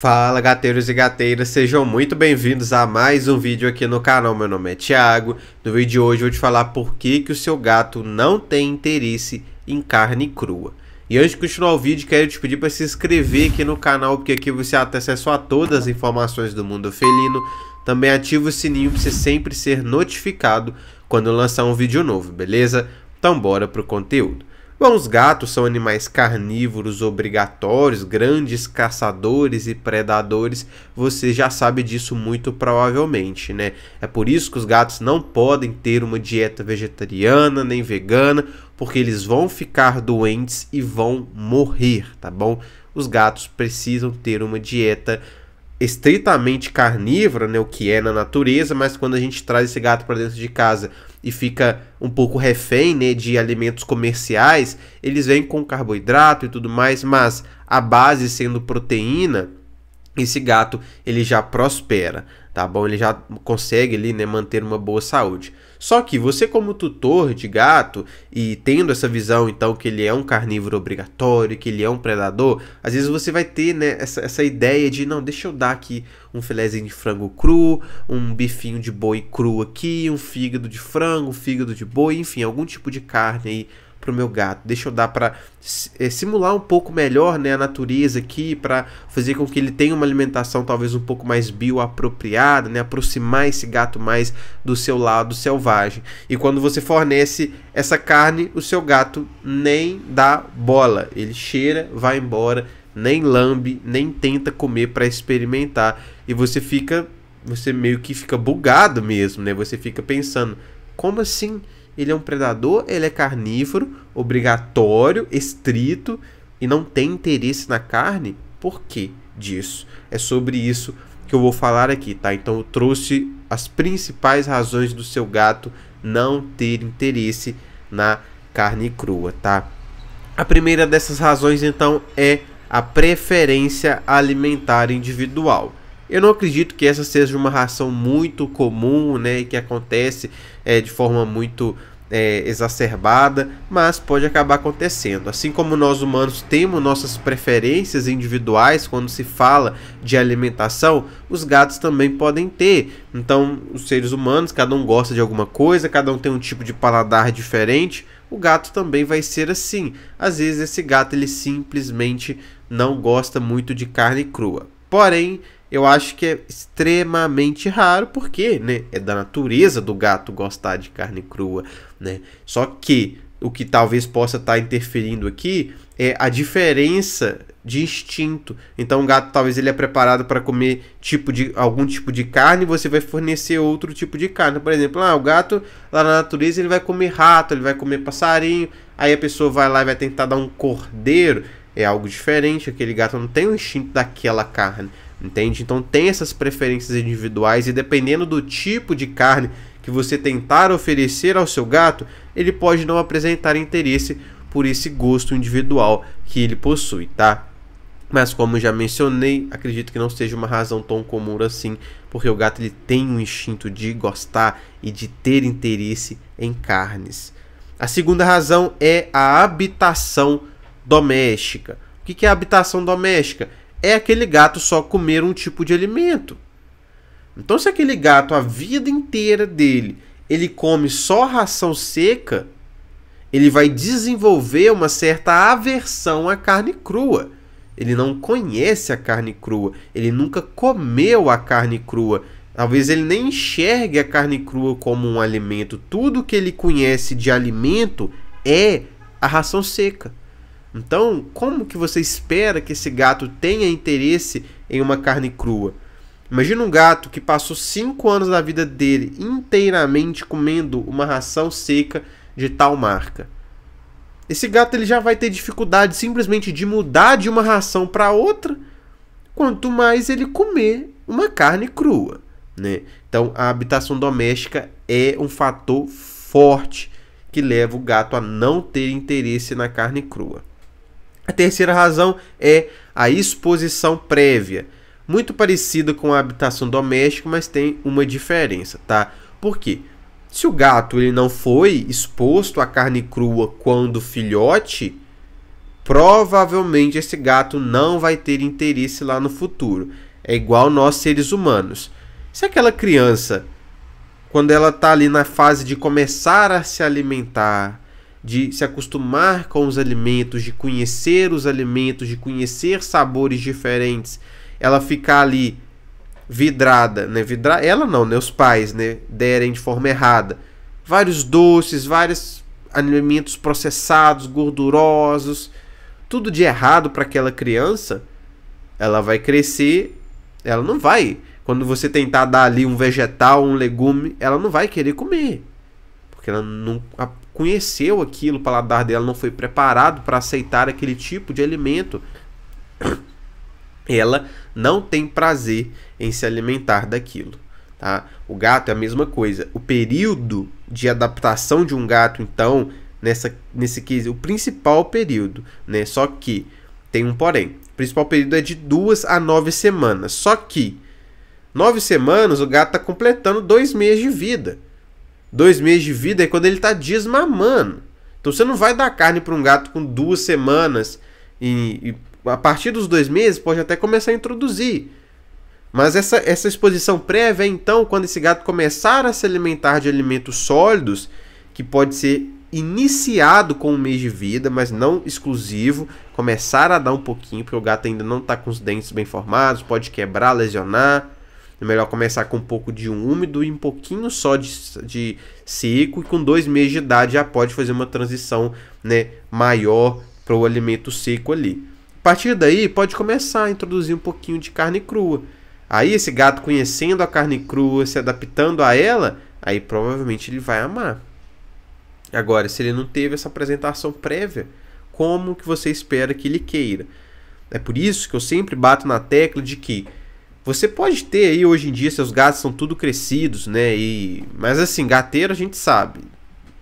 Fala gateiros e gateiras, sejam muito bem-vindos a mais um vídeo aqui no canal, meu nome é Thiago. No vídeo de hoje eu vou te falar por que, que o seu gato não tem interesse em carne crua. E antes de continuar o vídeo, quero te pedir para se inscrever aqui no canal, porque aqui você tem acesso a todas as informações do mundo felino. Também ativa o sininho para você sempre ser notificado quando lançar um vídeo novo, beleza? Então bora pro conteúdo. Bom, os gatos são animais carnívoros obrigatórios, grandes caçadores e predadores, você já sabe disso muito provavelmente, né? É por isso que os gatos não podem ter uma dieta vegetariana nem vegana, porque eles vão ficar doentes e vão morrer, tá bom? Os gatos precisam ter uma dieta estritamente carnívora, né, o que é na natureza, mas quando a gente traz esse gato para dentro de casa e fica um pouco refém, né, de alimentos comerciais, eles vêm com carboidrato e tudo mais, mas a base sendo proteína, esse gato ele já prospera, tá bom? Ele já consegue ali, né, manter uma boa saúde. Só que você, como tutor de gato, e tendo essa visão então que ele é um carnívoro obrigatório, que ele é um predador, às vezes você vai ter né, essa, essa ideia de não, deixa eu dar aqui um filézinho de frango cru, um bifinho de boi cru aqui, um fígado de frango, um fígado de boi, enfim, algum tipo de carne aí para o meu gato, deixa eu dar para é, simular um pouco melhor né, a natureza aqui, para fazer com que ele tenha uma alimentação talvez um pouco mais bioapropriada, né, aproximar esse gato mais do seu lado selvagem. E quando você fornece essa carne, o seu gato nem dá bola, ele cheira, vai embora, nem lambe, nem tenta comer para experimentar, e você fica, você meio que fica bugado mesmo, né? Você fica pensando, como assim? ele é um predador, ele é carnívoro, obrigatório, estrito e não tem interesse na carne. Por que disso? É sobre isso que eu vou falar aqui, tá? Então eu trouxe as principais razões do seu gato não ter interesse na carne crua, tá? A primeira dessas razões então é a preferência alimentar individual. Eu não acredito que essa seja uma ração muito comum, né, que acontece é, de forma muito é, exacerbada, mas pode acabar acontecendo. Assim como nós humanos temos nossas preferências individuais quando se fala de alimentação, os gatos também podem ter. Então, os seres humanos, cada um gosta de alguma coisa, cada um tem um tipo de paladar diferente. O gato também vai ser assim. Às vezes esse gato ele simplesmente não gosta muito de carne crua. Porém, eu acho que é extremamente raro, porque né, é da natureza do gato gostar de carne crua. Né? Só que o que talvez possa estar tá interferindo aqui é a diferença de instinto. Então o gato talvez ele é preparado para comer tipo de algum tipo de carne e você vai fornecer outro tipo de carne. Por exemplo, ah, o gato lá na natureza ele vai comer rato, ele vai comer passarinho. Aí a pessoa vai lá e vai tentar dar um cordeiro, é algo diferente, aquele gato não tem o instinto daquela carne entende? Então tem essas preferências individuais e dependendo do tipo de carne que você tentar oferecer ao seu gato, ele pode não apresentar interesse por esse gosto individual que ele possui, tá? Mas como já mencionei, acredito que não seja uma razão tão comum assim, porque o gato ele tem um instinto de gostar e de ter interesse em carnes. A segunda razão é a habitação doméstica. O que é a habitação doméstica? é aquele gato só comer um tipo de alimento. Então, se aquele gato, a vida inteira dele, ele come só ração seca, ele vai desenvolver uma certa aversão à carne crua. Ele não conhece a carne crua, ele nunca comeu a carne crua. Talvez ele nem enxergue a carne crua como um alimento. Tudo que ele conhece de alimento é a ração seca. Então, como que você espera que esse gato tenha interesse em uma carne crua? Imagina um gato que passou 5 anos da vida dele inteiramente comendo uma ração seca de tal marca. Esse gato ele já vai ter dificuldade simplesmente de mudar de uma ração para outra, quanto mais ele comer uma carne crua, né? Então a habitação doméstica é um fator forte que leva o gato a não ter interesse na carne crua. A terceira razão é a exposição prévia. Muito parecida com a habitação doméstica, mas tem uma diferença, tá? Por quê? Se o gato ele não foi exposto à carne crua quando filhote, provavelmente esse gato não vai ter interesse lá no futuro. É igual nós seres humanos. Se aquela criança, quando ela está ali na fase de começar a se alimentar, de se acostumar com os alimentos, de conhecer os alimentos, de conhecer sabores diferentes, ela ficar ali vidrada, né? Vidra... Ela não, né? Os pais, né? Derem de forma errada. Vários doces, vários alimentos processados, gordurosos, tudo de errado para aquela criança. Ela vai crescer, ela não vai. Quando você tentar dar ali um vegetal, um legume, ela não vai querer comer. Porque ela não conheceu aquilo, o paladar dela não foi preparado para aceitar aquele tipo de alimento. Ela não tem prazer em se alimentar daquilo. Tá? O gato é a mesma coisa. O período de adaptação de um gato, então, nessa, nesse quesito, o principal período, né? Só que tem um porém. O principal período é de duas a nove semanas. Só que nove semanas o gato está completando dois meses de vida dois meses de vida é quando ele está desmamando. Então você não vai dar carne para um gato com duas semanas e, e, a partir dos dois meses pode até começar a introduzir. Mas essa, essa exposição prévia, então, quando esse gato começar a se alimentar de alimentos sólidos, que pode ser iniciado com um mês de vida, mas não exclusivo, começar a dar um pouquinho, porque o gato ainda não está com os dentes bem formados, pode quebrar, lesionar. É melhor começar com um pouco de úmido e um pouquinho só de, de seco. E com dois meses de idade já pode fazer uma transição né, maior para o alimento seco ali. A partir daí, pode começar a introduzir um pouquinho de carne crua. Aí esse gato conhecendo a carne crua, se adaptando a ela, aí provavelmente ele vai amar. Agora, se ele não teve essa apresentação prévia, como que você espera que ele queira? É por isso que eu sempre bato na tecla de que você pode ter aí hoje em dia, seus gatos são tudo crescidos, né? E, mas assim, gateiro a gente sabe.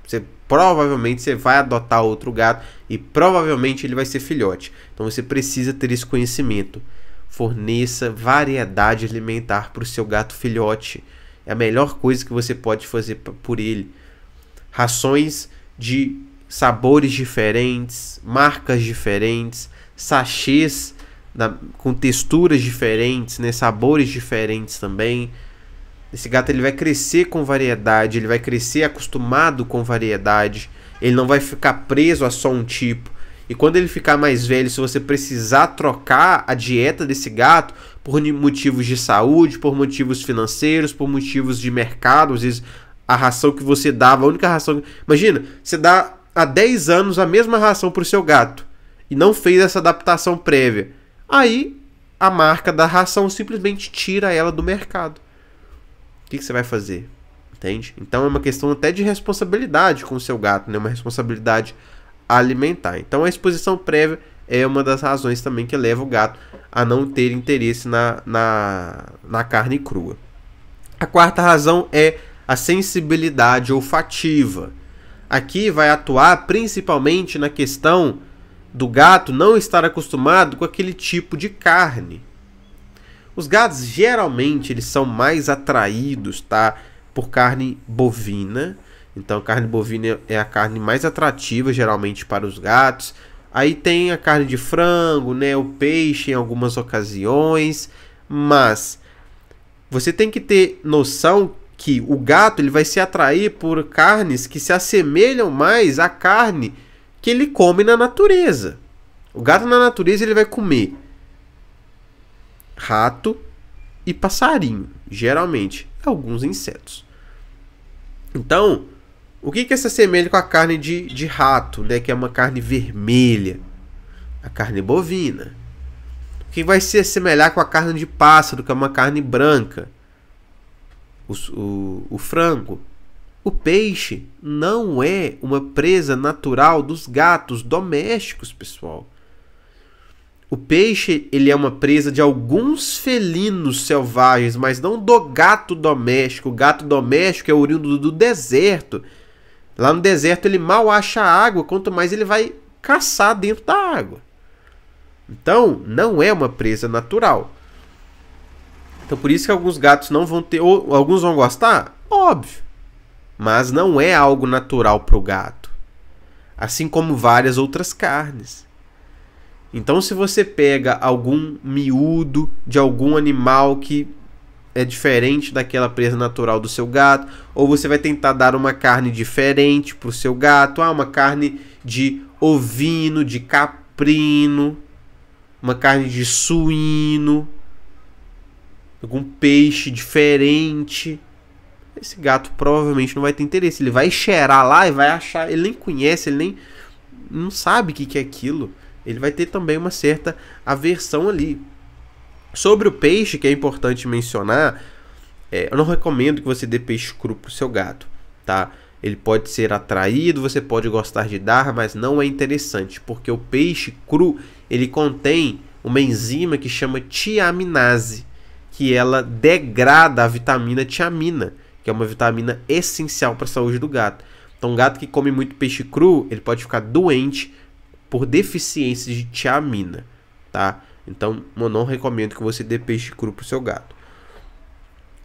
Você provavelmente você vai adotar outro gato e provavelmente ele vai ser filhote. Então você precisa ter esse conhecimento. Forneça variedade alimentar para o seu gato filhote. É a melhor coisa que você pode fazer por ele. Rações de sabores diferentes, marcas diferentes, sachês da, com texturas diferentes, né, sabores diferentes também. Esse gato ele vai crescer com variedade, ele vai crescer acostumado com variedade, ele não vai ficar preso a só um tipo. E quando ele ficar mais velho, se você precisar trocar a dieta desse gato por motivos de saúde, por motivos financeiros, por motivos de mercado, às vezes a ração que você dava, a única ração. Imagina, você dá há 10 anos a mesma ração para o seu gato e não fez essa adaptação prévia. Aí a marca da ração simplesmente tira ela do mercado. O que, que você vai fazer? Entende? Então é uma questão até de responsabilidade com o seu gato, né? Uma responsabilidade alimentar. Então a exposição prévia é uma das razões também que leva o gato a não ter interesse na, na, na carne crua. A quarta razão é a sensibilidade olfativa. Aqui vai atuar principalmente na questão do gato não estar acostumado com aquele tipo de carne. Os gatos geralmente eles são mais atraídos, tá, por carne bovina. Então, carne bovina é a carne mais atrativa geralmente para os gatos. Aí tem a carne de frango, né, o peixe em algumas ocasiões, mas você tem que ter noção que o gato ele vai se atrair por carnes que se assemelham mais à carne que ele come na natureza. O gato na natureza ele vai comer rato e passarinho, geralmente, alguns insetos. Então, o que, que se assemelha com a carne de, de rato, né? Que é uma carne vermelha. A carne bovina. O que vai se assemelhar com a carne de pássaro, que é uma carne branca. O, o, o frango. O peixe não é uma presa natural dos gatos domésticos, pessoal. O peixe ele é uma presa de alguns felinos selvagens, mas não do gato doméstico. O gato doméstico é oriundo do deserto. Lá no deserto ele mal acha água, quanto mais ele vai caçar dentro da água. Então, não é uma presa natural. Então, por isso que alguns gatos não vão ter, ou alguns vão gostar? Óbvio mas não é algo natural para o gato, assim como várias outras carnes. Então, se você pega algum miúdo de algum animal que é diferente daquela presa natural do seu gato, ou você vai tentar dar uma carne diferente para o seu gato, ah, uma carne de ovino, de caprino, uma carne de suíno, algum peixe diferente. Esse gato provavelmente não vai ter interesse. Ele vai cheirar lá e vai achar. Ele nem conhece, ele nem. Não sabe o que, que é aquilo. Ele vai ter também uma certa aversão ali. Sobre o peixe, que é importante mencionar, é, eu não recomendo que você dê peixe cru pro seu gato, tá? Ele pode ser atraído, você pode gostar de dar, mas não é interessante, porque o peixe cru, ele contém uma enzima que chama tiaminase, que ela degrada a vitamina tiamina que é uma vitamina essencial para a saúde do gato. Então, um gato que come muito peixe cru, ele pode ficar doente por deficiência de tiamina, tá? Então, eu não recomendo que você dê peixe cru para o seu gato.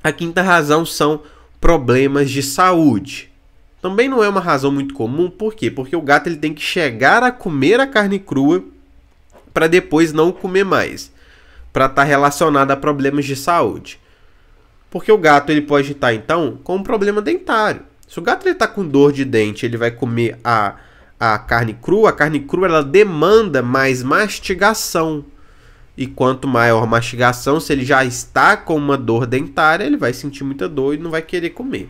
A quinta razão são problemas de saúde. Também não é uma razão muito comum, por quê? Porque o gato ele tem que chegar a comer a carne crua para depois não comer mais, para estar tá relacionado a problemas de saúde. Porque o gato ele pode estar então com um problema dentário. Se o gato está com dor de dente, ele vai comer a, a carne crua. A carne crua ela demanda mais mastigação. E quanto maior mastigação, se ele já está com uma dor dentária, ele vai sentir muita dor e não vai querer comer.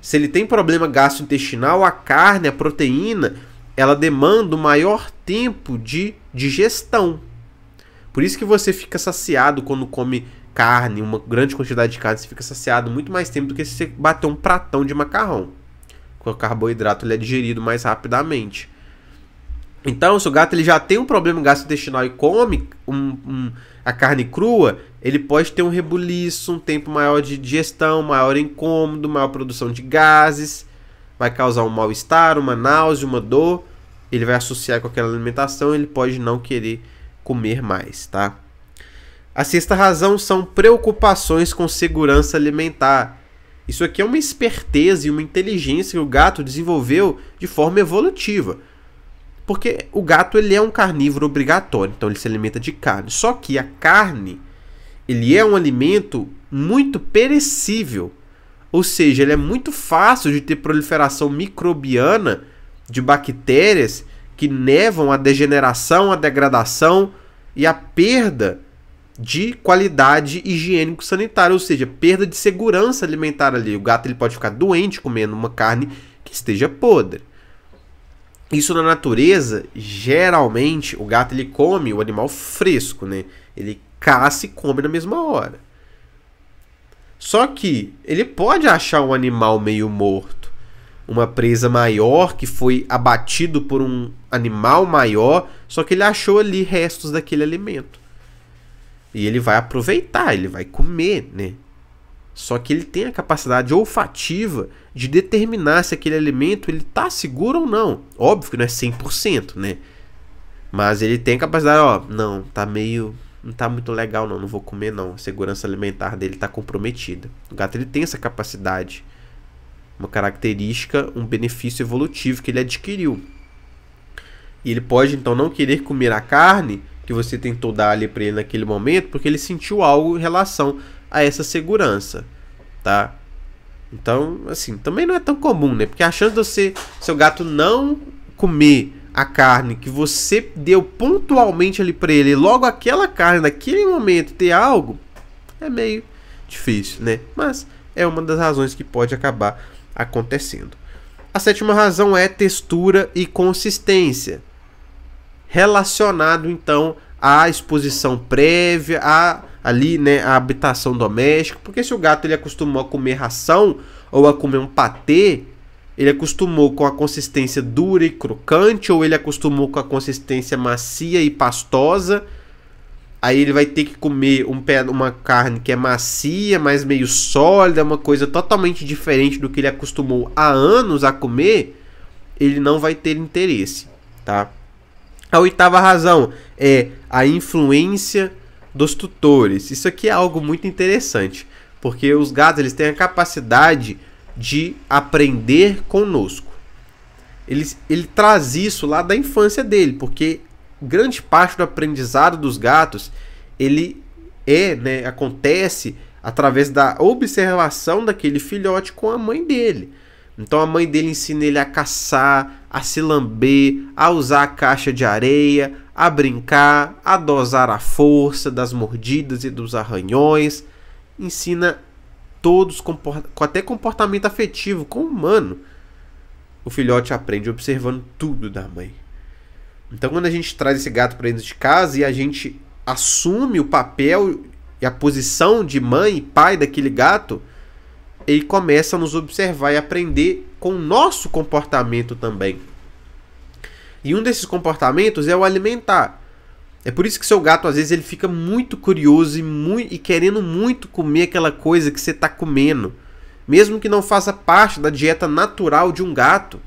Se ele tem problema gastrointestinal, a carne, a proteína, ela demanda um maior tempo de digestão. Por isso que você fica saciado quando come carne, uma grande quantidade de carne, você fica saciado muito mais tempo do que se você bater um pratão de macarrão. Porque o carboidrato ele é digerido mais rapidamente. Então, se o gato ele já tem um problema gastrointestinal e come um, um, a carne crua, ele pode ter um rebuliço, um tempo maior de digestão, maior incômodo, maior produção de gases, vai causar um mal-estar, uma náusea, uma dor. Ele vai associar com aquela alimentação, ele pode não querer comer mais, tá? A sexta razão são preocupações com segurança alimentar. Isso aqui é uma esperteza e uma inteligência que o gato desenvolveu de forma evolutiva. Porque o gato ele é um carnívoro obrigatório, então ele se alimenta de carne. Só que a carne ele é um alimento muito perecível. Ou seja, ele é muito fácil de ter proliferação microbiana de bactérias que nevam a degeneração, a degradação e a perda de qualidade higiênico-sanitária, ou seja, perda de segurança alimentar ali. O gato ele pode ficar doente comendo uma carne que esteja podre. Isso na natureza, geralmente o gato ele come o animal fresco, né? Ele caça e come na mesma hora. Só que ele pode achar um animal meio morto, uma presa maior que foi abatido por um animal maior, só que ele achou ali restos daquele alimento. E ele vai aproveitar, ele vai comer, né? Só que ele tem a capacidade olfativa de determinar se aquele alimento ele tá seguro ou não. Óbvio que não é 100%, né? Mas ele tem a capacidade, ó, não, tá meio não tá muito legal não, não vou comer não. A segurança alimentar dele tá comprometida. O gato ele tem essa capacidade. Uma característica, um benefício evolutivo que ele adquiriu. E ele pode então não querer comer a carne que você tentou dar ali para ele naquele momento, porque ele sentiu algo em relação a essa segurança, tá? Então, assim, também não é tão comum, né? Porque a chance de você, seu gato não comer a carne que você deu pontualmente ali para ele, logo aquela carne naquele momento ter algo, é meio difícil, né? Mas é uma das razões que pode acabar acontecendo. A sétima razão é textura e consistência relacionado então à exposição prévia, à ali, né, à habitação doméstica, porque se o gato ele acostumou a comer ração ou a comer um patê, ele acostumou com a consistência dura e crocante ou ele acostumou com a consistência macia e pastosa, aí ele vai ter que comer um pé, uma carne que é macia, mas meio sólida, uma coisa totalmente diferente do que ele acostumou há anos a comer, ele não vai ter interesse, tá? A oitava razão é a influência dos tutores. Isso aqui é algo muito interessante, porque os gatos eles têm a capacidade de aprender conosco. Ele, ele traz isso lá da infância dele, porque grande parte do aprendizado dos gatos ele é, né, acontece através da observação daquele filhote com a mãe dele. Então a mãe dele ensina ele a caçar, a se lamber, a usar a caixa de areia, a brincar, a dosar a força das mordidas e dos arranhões. Ensina todos, com até comportamento afetivo, com humano. O filhote aprende observando tudo da mãe. Então quando a gente traz esse gato para dentro de casa e a gente assume o papel e a posição de mãe e pai daquele gato, e começa a nos observar e aprender com o nosso comportamento também. E um desses comportamentos é o alimentar. É por isso que seu gato às vezes ele fica muito curioso e, muito, e querendo muito comer aquela coisa que você está comendo, mesmo que não faça parte da dieta natural de um gato.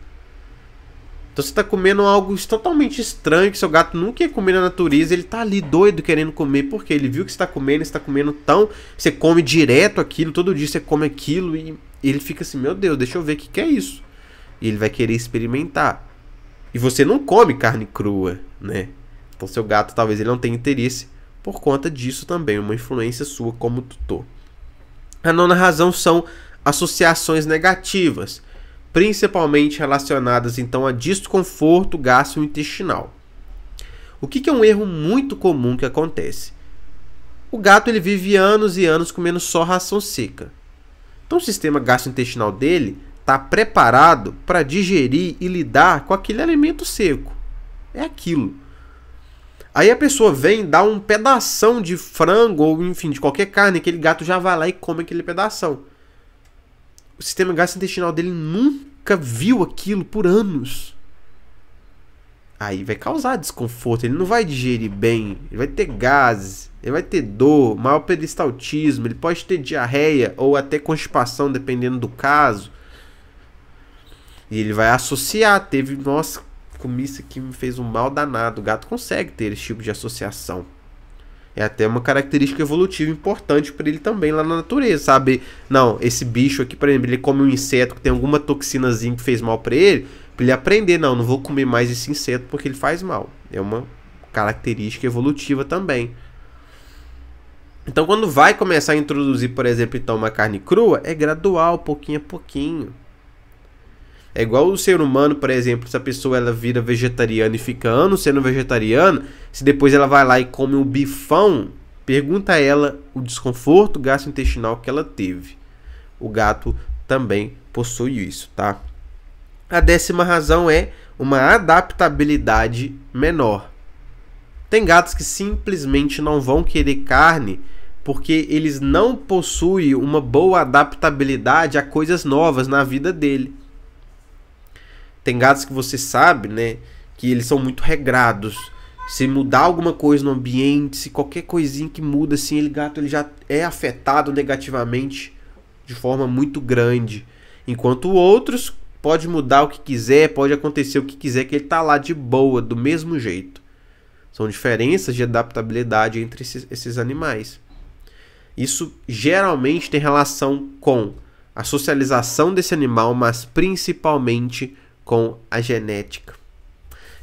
Então você está comendo algo totalmente estranho que seu gato nunca ia comer na natureza. Ele está ali doido querendo comer porque ele viu que está comendo, está comendo tão, você come direto aquilo, todo dia você come aquilo e ele fica assim, meu Deus, deixa eu ver o que, que é isso. E ele vai querer experimentar. E você não come carne crua, né? Então seu gato talvez ele não tenha interesse por conta disso também, uma influência sua como tutor. A nona razão são associações negativas principalmente relacionadas então a desconforto gastrointestinal. O que, que é um erro muito comum que acontece? O gato ele vive anos e anos comendo só ração seca. Então o sistema gastrointestinal dele está preparado para digerir e lidar com aquele alimento seco. É aquilo. Aí a pessoa vem dá um pedaço de frango ou enfim de qualquer carne, aquele gato já vai lá e come aquele pedaço. O sistema gastrointestinal dele nunca viu aquilo por anos. Aí vai causar desconforto, ele não vai digerir bem, ele vai ter gases, ele vai ter dor, maior peristaltismo, ele pode ter diarreia ou até constipação, dependendo do caso. E ele vai associar, teve, nossa, comi isso aqui me fez um mal danado. O gato consegue ter esse tipo de associação. É até uma característica evolutiva importante para ele também lá na natureza, sabe? Não, esse bicho aqui, por exemplo, ele come um inseto que tem alguma toxinazinha que fez mal para ele, para ele aprender, não, não vou comer mais esse inseto porque ele faz mal. É uma característica evolutiva também. Então, quando vai começar a introduzir, por exemplo, então, uma carne crua, é gradual, pouquinho a pouquinho. É igual o ser humano, por exemplo, se a pessoa ela vira vegetariana e fica anos sendo vegetariana, se depois ela vai lá e come um bifão, pergunta a ela o desconforto gastrointestinal que ela teve. O gato também possui isso, tá? A décima razão é uma adaptabilidade menor. Tem gatos que simplesmente não vão querer carne porque eles não possuem uma boa adaptabilidade a coisas novas na vida dele. Tem gatos que você sabe, né? Que eles são muito regrados. Se mudar alguma coisa no ambiente, se qualquer coisinha que muda, assim, ele gato ele já é afetado negativamente de forma muito grande. Enquanto outros pode mudar o que quiser, pode acontecer o que quiser, que ele tá lá de boa, do mesmo jeito. São diferenças de adaptabilidade entre esses, esses animais. Isso geralmente tem relação com a socialização desse animal, mas principalmente com a genética.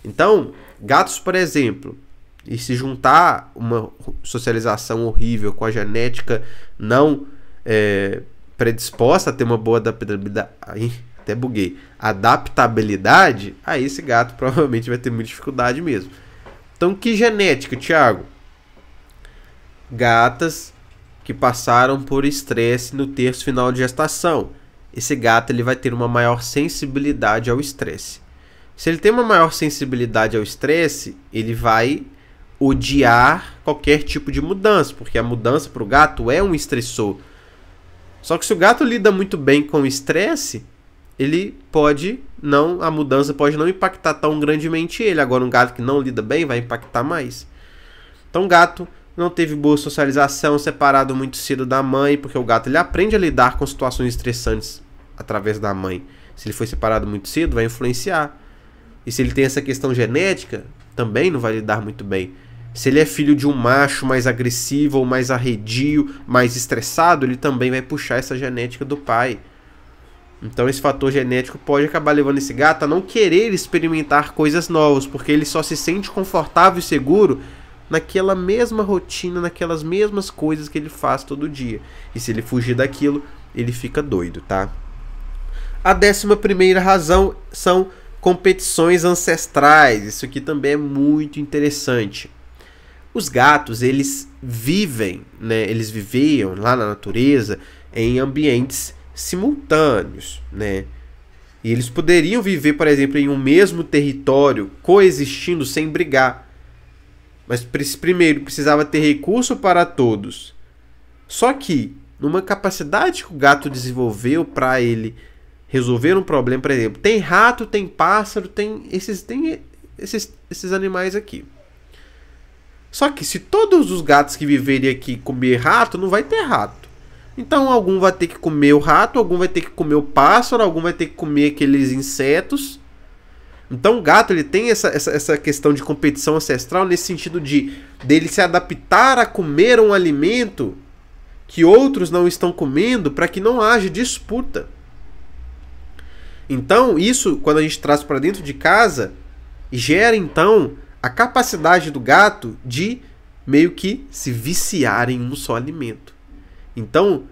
Então, gatos, por exemplo, e se juntar uma socialização horrível com a genética não é, predisposta a ter uma boa adaptabilidade, aí, até buguei, adaptabilidade, aí esse gato provavelmente vai ter muita dificuldade mesmo. Então, que genética, Thiago? Gatas que passaram por estresse no terço final de gestação esse gato ele vai ter uma maior sensibilidade ao estresse. Se ele tem uma maior sensibilidade ao estresse, ele vai odiar qualquer tipo de mudança, porque a mudança para o gato é um estressor. Só que se o gato lida muito bem com o estresse, ele pode não a mudança pode não impactar tão grandemente ele. Agora um gato que não lida bem vai impactar mais. Então o gato não teve boa socialização, separado muito cedo da mãe, porque o gato ele aprende a lidar com situações estressantes através da mãe, se ele foi separado muito cedo, vai influenciar. E se ele tem essa questão genética, também não vai lidar muito bem. Se ele é filho de um macho mais agressivo ou mais arredio, mais estressado, ele também vai puxar essa genética do pai. Então esse fator genético pode acabar levando esse gato a não querer experimentar coisas novas, porque ele só se sente confortável e seguro naquela mesma rotina, naquelas mesmas coisas que ele faz todo dia. E se ele fugir daquilo, ele fica doido, tá? A décima primeira razão são competições ancestrais. Isso aqui também é muito interessante. Os gatos, eles vivem, né? Eles viviam lá na natureza em ambientes simultâneos, né? E eles poderiam viver, por exemplo, em um mesmo território, coexistindo sem brigar. Mas primeiro precisava ter recurso para todos. Só que, numa capacidade que o gato desenvolveu para ele resolver um problema, por exemplo, tem rato, tem pássaro, tem esses, tem esses, esses animais aqui. Só que se todos os gatos que viverem aqui comer rato, não vai ter rato. Então algum vai ter que comer o rato, algum vai ter que comer o pássaro, algum vai ter que comer aqueles insetos. Então o gato ele tem essa, essa, essa questão de competição ancestral nesse sentido de dele se adaptar a comer um alimento que outros não estão comendo para que não haja disputa. Então, isso, quando a gente traz para dentro de casa, gera então a capacidade do gato de meio que se viciar em um só alimento. Então,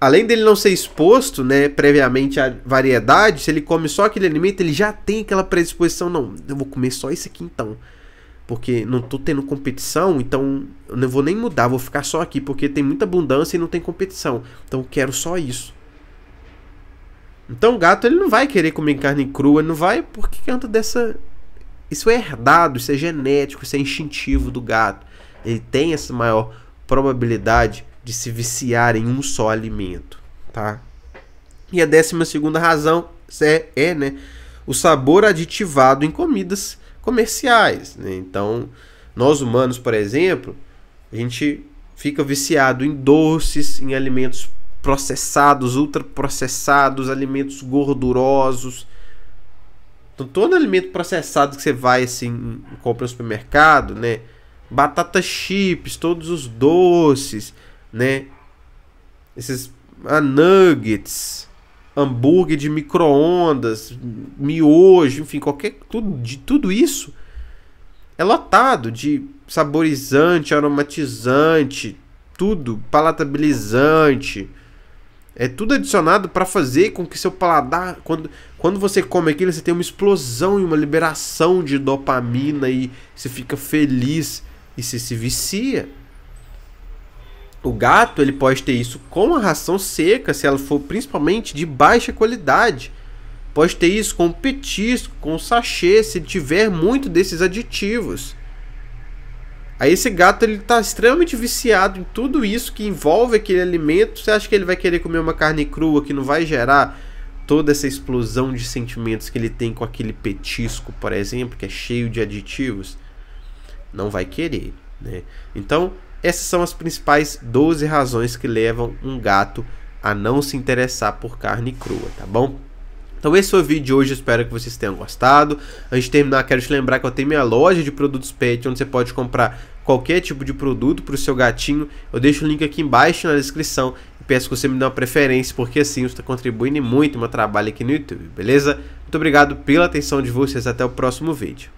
além dele não ser exposto, né, previamente à variedade, se ele come só aquele alimento, ele já tem aquela predisposição, não, eu vou comer só esse aqui então. Porque não tô tendo competição, então eu não vou nem mudar, vou ficar só aqui, porque tem muita abundância e não tem competição. Então eu quero só isso. Então o gato ele não vai querer comer carne crua, não vai porque canta dessa. Isso é herdado, isso é genético, isso é instintivo do gato. Ele tem essa maior probabilidade de se viciar em um só alimento, tá? E a décima segunda razão é, é né, o sabor aditivado em comidas comerciais. Né? Então, nós humanos, por exemplo, a gente fica viciado em doces, em alimentos processados, ultraprocessados, alimentos gordurosos. Então, todo alimento processado que você vai assim, compra no supermercado, né? Batata chips, todos os doces, né? Esses ah, nuggets, hambúrguer de micro-ondas, miojo, enfim, qualquer tudo de tudo isso é lotado de saborizante, aromatizante, tudo, palatabilizante é tudo adicionado para fazer com que seu paladar, quando, quando você come aquilo, você tem uma explosão e uma liberação de dopamina e você fica feliz e você se vicia. O gato ele pode ter isso com a ração seca, se ela for principalmente de baixa qualidade. Pode ter isso com petisco, com sachê, se tiver muito desses aditivos. Aí esse gato ele tá extremamente viciado em tudo isso que envolve aquele alimento. Você acha que ele vai querer comer uma carne crua que não vai gerar toda essa explosão de sentimentos que ele tem com aquele petisco, por exemplo, que é cheio de aditivos? Não vai querer, né? Então, essas são as principais 12 razões que levam um gato a não se interessar por carne crua, tá bom? Então esse foi o vídeo de hoje, espero que vocês tenham gostado. Antes de terminar, quero te lembrar que eu tenho minha loja de produtos pet, onde você pode comprar qualquer tipo de produto para o seu gatinho. Eu deixo o link aqui embaixo na descrição e peço que você me dê uma preferência, porque assim você está contribuindo muito no meu trabalho aqui no YouTube, beleza? Muito obrigado pela atenção de vocês, até o próximo vídeo.